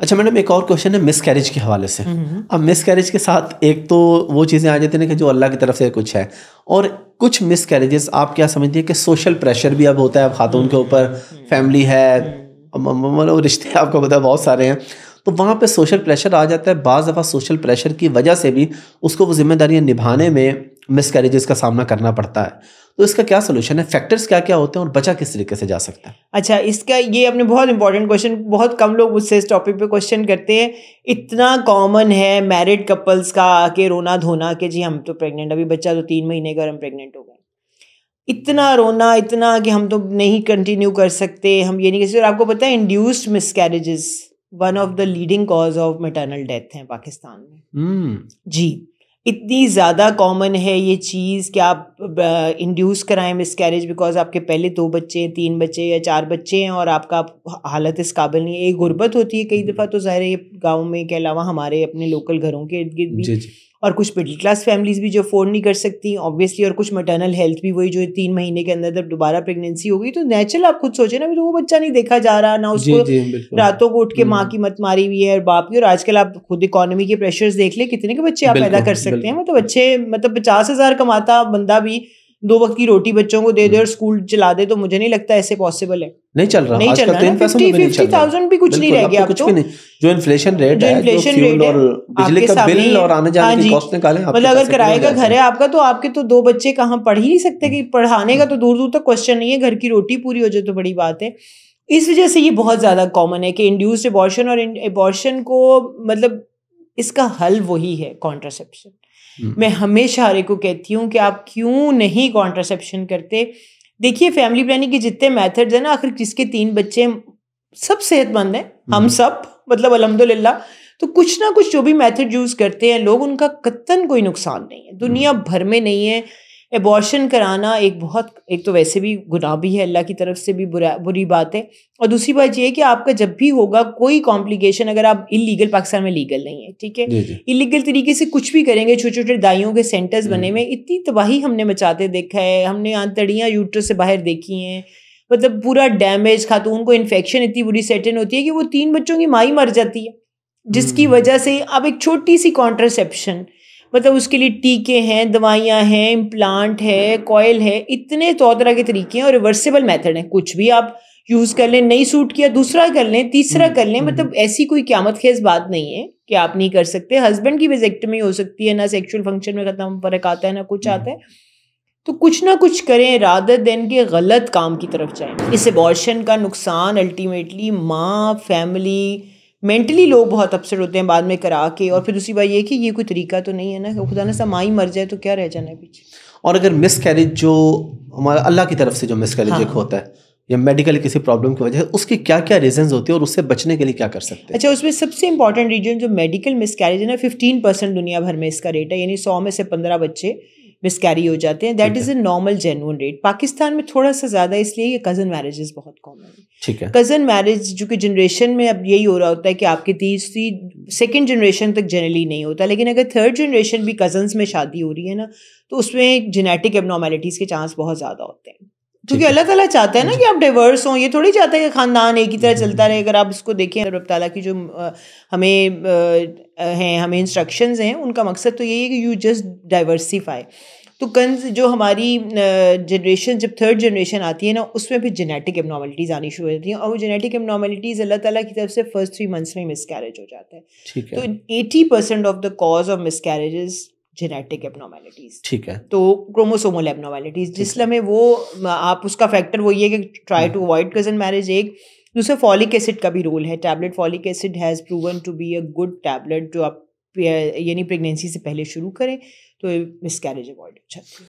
अच्छा मैडम एक और क्वेश्चन है मिस कैरेज के हवाले से हम्म। अब मिस कैरेज के साथ एक तो वो चीज़ें आ जाती हैं कि जो अल्लाह की तरफ से कुछ है और कुछ मिस कैरेजेस आप क्या समझती हैं कि सोशल प्रेशर भी अब होता है अब खातून के ऊपर फैमिली है मतलब रिश्ते आपको पता है बहुत सारे हैं तो वहाँ पे सोशल प्रेशर आ जाता है बाज़ दफ़ा सोशल प्रेशर की वजह से भी उसको वो जिम्मेदारियाँ निभाने में मिसकैरेजेस का सामना करना पड़ता है तो इसका क्या सोल्यूशन है फैक्टर्स क्या क्या होते हैं और बचा किस तरीके से जा सकता है अच्छा इसका ये अपने बहुत इंपॉर्टेंट क्वेश्चन बहुत कम लोग मुझसे इस टॉपिक पे क्वेश्चन करते हैं इतना कॉमन है मैरिड कपल्स का के रोना धोना के जी हम तो प्रेग्नेंट अभी बच्चा तो तीन महीने का हम प्रेग्नेंट हो गए इतना रोना इतना कि हम तो नहीं कंटिन्यू कर सकते हम ये नहीं कर सकते और आपको पता है induced miscarriages one of the leading cause of maternal death हैं पाकिस्तान में हम्म। जी इतनी ज़्यादा कॉमन है ये चीज़ कि आप इंड्यूस कराएं मिस कैरेज बिकॉज आपके पहले दो बच्चे हैं तीन बच्चे या चार बच्चे हैं और आपका हालत इस काबिल नहीं है एक गुर्बत होती है कई हम्म। दफ़ा तो ज़ाहिर है गाँव में के अलावा हमारे अपने लोकल घरों के इर्द गिर्द और कुछ मिडिल क्लास फैमिलीज़ भी जो अफोर्ड नहीं कर सकती ऑब्वियसली और कुछ मटर्नल हेल्थ भी वही जो तीन महीने के अंदर जब दोबारा प्रेगनेंसी हो गई तो नेचुरल आप खुद सोचे ना तो वो बच्चा नहीं देखा जा रहा ना उसको रातों को उठ के माँ हम्म। की मत मारी हुई है और बाप की और आजकल आप खुद इकोनॉमी के प्रेशर देख ले कितने के बच्चे आप पैदा कर सकते हैं मतलब अच्छे मतलब पचास हज़ार कमाता बंदा भी आदमी दो वक्त की रोटी बच्चों को दे दे और स्कूल चला दे तो मुझे नहीं लगता ऐसे पॉसिबल है नहीं चल रहा नहीं चल रहा फिफ्टी फिफ्टी थाउजेंड भी कुछ नहीं रह गया तो कुछ तो। भी नहीं जो इन्फ्लेशन रेट जो इन्फ्लेशन रेट और बिल और आने जाने हाँ की कॉस्ट निकाले मतलब अगर किराए का घर है आपका तो आपके तो दो बच्चे कहाँ पढ़ ही नहीं सकते कि पढ़ाने का तो दूर दूर तक क्वेश्चन नहीं है घर की रोटी पूरी हो जाए तो बड़ी बात है इस वजह से ये बहुत ज़्यादा कॉमन है कि इंड्यूस्ड एबॉर्शन और एबॉर्शन को मतलब इसका हल वही है कॉन्ट्रासेप्शन हम्म। मैं हमेशा हरे को कहती हूँ कि आप क्यों नहीं कॉन्ट्रासेप्शन करते देखिए फैमिली प्लानिंग के जितने मेथड्स हैं ना आखिर जिसके तीन बच्चे सब सेहतमंद हैं हम हम्म। सब मतलब अलहमदुल्ला तो कुछ ना कुछ जो भी मेथड यूज़ करते हैं लोग उनका कत्तन कोई नुकसान नहीं है दुनिया हम्म। भर में नहीं है एबॉर्शन कराना एक बहुत एक तो वैसे भी गुनाह भी है अल्लाह की तरफ से भी बुरा बुरी बात है और दूसरी बात ये है कि आपका जब भी होगा कोई कॉम्प्लिकेशन अगर आप इलीगल पाकिस्तान में लीगल नहीं है ठीक है इलीगल तरीके से कुछ भी करेंगे छोटे छोटे दाइयों के सेंटर्स बने हम्म। हुए इतनी तबाही हमने मचाते देखा है हमने आंतड़ियाँ यूट्रस से बाहर देखी हैं मतलब पूरा डैमेज खातून को इन्फेक्शन इतनी बुरी सेटन होती है कि वो तीन बच्चों की माई मर जाती है जिसकी हम्म। वजह से अब एक छोटी सी कॉन्ट्रासेप्शन मतलब उसके लिए टीके हैं दवाइयाँ हैं इम्प्लांट है कॉयल है इतने तौर तरह के तरीके हैं और रिवर्सिबल मेथड हैं कुछ भी आप यूज़ कर लें नहीं सूट किया दूसरा कर लें तीसरा हम्म, कर लें हम्म। मतलब ऐसी कोई क्यामत खेज बात नहीं है कि आप नहीं कर सकते हस्बैंड की वेजेक्टमी हो सकती है ना सेक्शुअल फंक्शन में खत्म फर्क आता है ना कुछ हम्म। आता है तो कुछ ना कुछ करें रादर देन के गलत काम की तरफ जाएं इस एबॉर्शन का नुकसान अल्टीमेटली माँ फैमिली मेंटली लोग बहुत अपसेट होते हैं बाद में करा के और फिर दूसरी बात ये कि ये कोई तरीका तो नहीं है ना खुदा ना ही मर जाए तो क्या रह जाना है पीछे और अगर मिस कैरेज जो हमारा अल्लाह की तरफ से जो मिस कैरेज हाँ। होता है या मेडिकल किसी प्रॉब्लम की वजह से उसकी क्या क्या रीजन होती है और उससे बचने के लिए क्या कर सकते हैं अच्छा उसमें सबसे इंपॉर्टेंट रीजन जो मेडिकल मिस कैरेज है ना फिफ्टीन परसेंट दुनिया भर में इसका रेट है यानी सौ में से पंद्रह बच्चे मिस कैरी हो जाते हैं that is a normal genuine rate Pakistan में थोड़ा सा ज़्यादा इसलिए ये कज़न मैरिजेस बहुत कॉमन है ठीक है कज़न मैरिज जो कि जनरेशन में अब यही हो रहा होता है कि आपकी तीसरी सेकेंड जनरेशन तक जनरली नहीं होता लेकिन अगर थर्ड जनरेशन भी कज़न्स में शादी हो रही है ना तो उसमें जेनेटिक एबनॉर्मेलिटीज़ के चांस बहुत ज़्यादा होते हैं क्योंकि अल्लाह ताला चाहता है ना कि आप डाइवर्स हों ये थोड़ी चाहता है कि खानदान एक ही तरह चलता रहे अगर आप इसको देखें रब ताला की जो हमें हैं हमें इंस्ट्रक्शंस हैं उनका मकसद तो यही है कि यू जस्ट डाइवर्सीफाई तो कंज जो हमारी जनरेशन जब थर्ड जनरेशन आती है ना उसमें भी जेनेटिक एबनॉर्मलिटीज़ आनी शुरू हो जाती हैं और वो जेनेटिक एबनॉर्मलिटीज़ अल्लाह ताला की तरफ से फर्स्ट थ्री मंथ्स में मिसकैरेज हो जाता है तो eighty percent of the cause of miscarriages genetic abnormalities ठीक है तो क्रोमोसोमल एबनॉर्मेलिटीज जिसमें वो आप उसका फैक्टर वो ये कि try to avoid cousin marriage एक दूसरे फॉलिक एसिड का भी रोल है tablet folic acid has proven to be a good tablet जो आप यानी प्रेगनेंसी से पहले शुरू करें तो मिसकैरेज अवॉइड हो जाती है